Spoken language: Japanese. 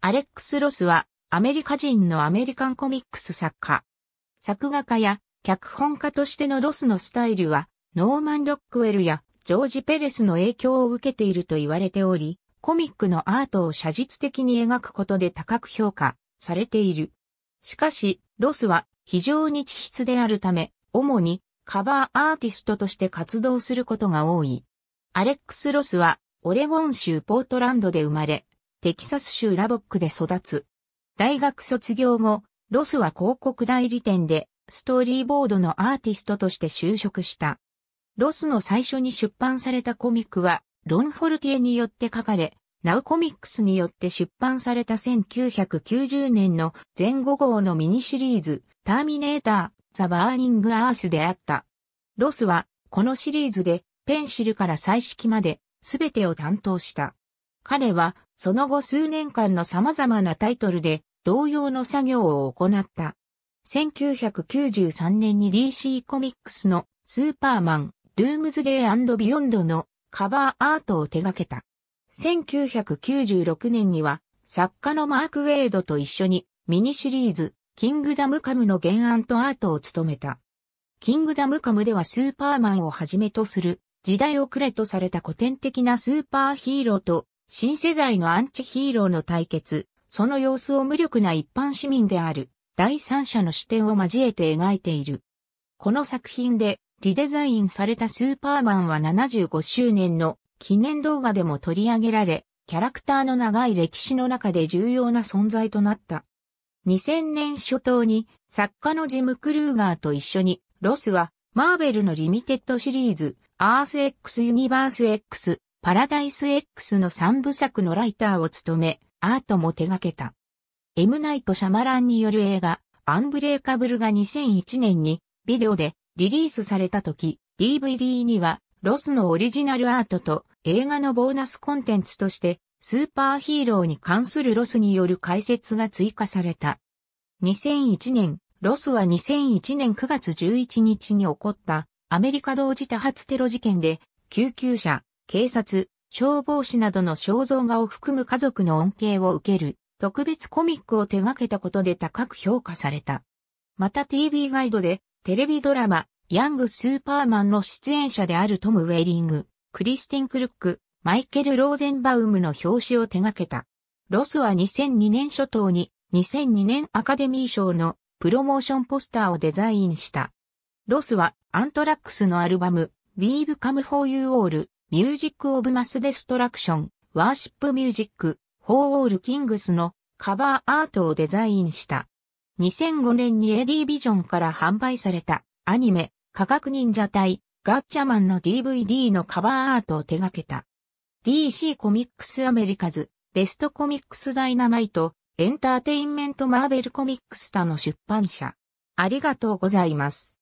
アレックス・ロスはアメリカ人のアメリカンコミックス作家。作画家や脚本家としてのロスのスタイルはノーマン・ロックウェルやジョージ・ペレスの影響を受けていると言われており、コミックのアートを写実的に描くことで高く評価されている。しかし、ロスは非常に地質であるため、主にカバーアーティストとして活動することが多い。アレックス・ロスはオレゴン州ポートランドで生まれ、テキサス州ラボックで育つ。大学卒業後、ロスは広告代理店でストーリーボードのアーティストとして就職した。ロスの最初に出版されたコミックは、ロン・フォルティエによって書かれ、ナウコミックスによって出版された1990年の前後号のミニシリーズ、ターミネーター、ザ・バーニング・アースであった。ロスは、このシリーズで、ペンシルから彩色まで、すべてを担当した。彼は、その後数年間の様々なタイトルで、同様の作業を行った。1993年に DC コミックスのスーパーマン、ドゥームズデービヨンドのカバーアートを手掛けた。1996年には作家のマーク・ウェイドと一緒にミニシリーズキングダムカムの原案とアートを務めた。キングダムカムではスーパーマンをはじめとする時代遅れとされた古典的なスーパーヒーローと新世代のアンチヒーローの対決、その様子を無力な一般市民である第三者の視点を交えて描いている。この作品でリデザインされたスーパーマンは75周年の記念動画でも取り上げられ、キャラクターの長い歴史の中で重要な存在となった。2000年初頭に作家のジム・クルーガーと一緒にロスはマーベルのリミテッドシリーズアース X ユニバース X パラダイス X の3部作のライターを務め、アートも手掛けた。エムナイト・シャマランによる映画、アンブレーカブルが2001年にビデオでリリースされた時、DVD にはロスのオリジナルアートと映画のボーナスコンテンツとしてスーパーヒーローに関するロスによる解説が追加された。2001年、ロスは2001年9月11日に起こったアメリカ同時多発テロ事件で救急車、警察、消防士などの肖像画を含む家族の恩恵を受ける特別コミックを手掛けたことで高く評価された。また TV ガイドでテレビドラマ、ヤング・スーパーマンの出演者であるトム・ウェイリング、クリスティン・クルック、マイケル・ローゼンバウムの表紙を手掛けた。ロスは2002年初頭に2002年アカデミー賞のプロモーションポスターをデザインした。ロスはアントラックスのアルバム We've Come For You All ミュージック・オブ・マス・デストラクション、ワーシップ・ミュージック、フォー・オール・キングスのカバーアートをデザインした。2005年にエディビジョンから販売されたアニメ、科学忍者隊、ガッチャマンの DVD のカバーアートを手掛けた。DC コミックス・アメリカズ、ベストコミックス・ダイナマイト、エンターテインメント・マーベル・コミックスタの出版社。ありがとうございます。